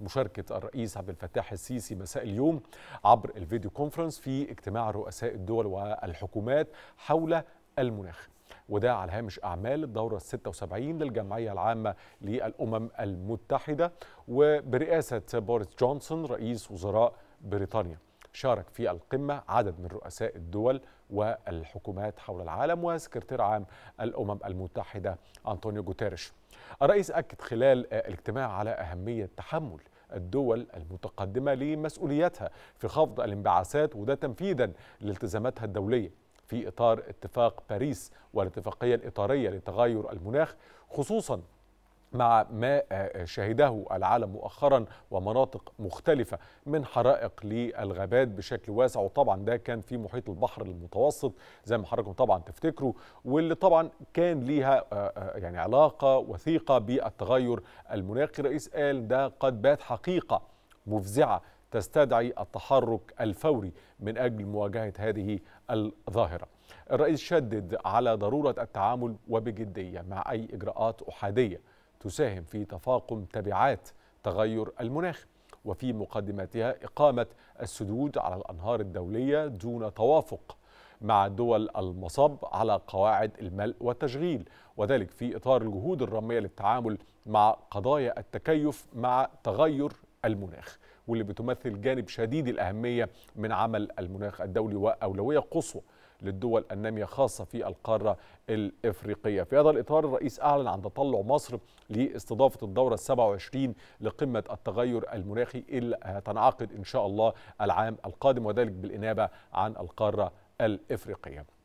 مشاركة الرئيس عبد الفتاح السيسي مساء اليوم عبر الفيديو كونفرنس في اجتماع رؤساء الدول والحكومات حول المناخ وده على هامش أعمال الدورة 76 للجمعية العامة للأمم المتحدة وبرئاسة بوريس جونسون رئيس وزراء بريطانيا شارك في القمة عدد من رؤساء الدول والحكومات حول العالم وسكرتير عام الأمم المتحدة أنطونيو جوتيريش الرئيس أكد خلال الاجتماع على أهمية تحمل الدول المتقدمة لمسؤولياتها في خفض الانبعاثات وده تنفيذا لالتزاماتها الدولية في إطار اتفاق باريس والاتفاقية الإطارية لتغير المناخ خصوصا مع ما آه، شهده العالم مؤخرا ومناطق مختلفة من حرائق للغابات بشكل واسع وطبعا ده كان في محيط البحر المتوسط زي ما حضراتكم طبعا تفتكروا واللي طبعا كان ليها آه، آه، يعني علاقة وثيقة بالتغير المناخي رئيس قال ده قد بات حقيقة مفزعة تستدعي التحرك الفوري من أجل مواجهة هذه الظاهرة الرئيس شدد على ضرورة التعامل وبجدية مع أي إجراءات أحادية تساهم في تفاقم تبعات تغير المناخ وفي مقدمتها إقامة السدود على الأنهار الدولية دون توافق مع دول المصب على قواعد الملء والتشغيل وذلك في إطار الجهود الرامية للتعامل مع قضايا التكيف مع تغير المناخ واللي بتمثل جانب شديد الأهمية من عمل المناخ الدولي وأولوية قصوى للدول النامية خاصة في القارة الإفريقية في هذا الإطار الرئيس أعلن عن تطلع مصر لاستضافة الدورة 27 لقمة التغير المناخي اللي هتنعقد إن شاء الله العام القادم وذلك بالإنابة عن القارة الإفريقية